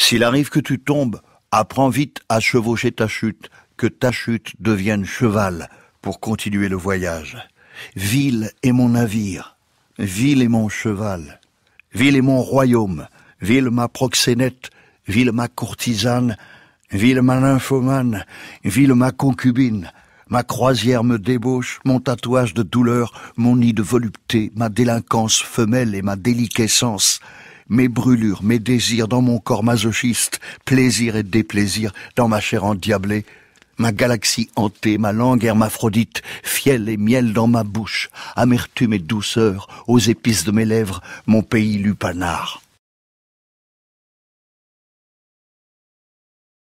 S'il arrive que tu tombes, apprends vite à chevaucher ta chute, que ta chute devienne cheval pour continuer le voyage. Ville est mon navire, ville est mon cheval, ville est mon royaume, ville ma proxénète, ville ma courtisane, ville ma nymphomane, ville ma concubine, Ma croisière me débauche, mon tatouage de douleur, mon nid de volupté, ma délinquance femelle et ma déliquescence, mes brûlures, mes désirs dans mon corps masochiste, plaisir et déplaisir dans ma chair endiablée, ma galaxie hantée, ma langue hermaphrodite, fiel et miel dans ma bouche, amertume et douceur aux épices de mes lèvres, mon pays lupanard.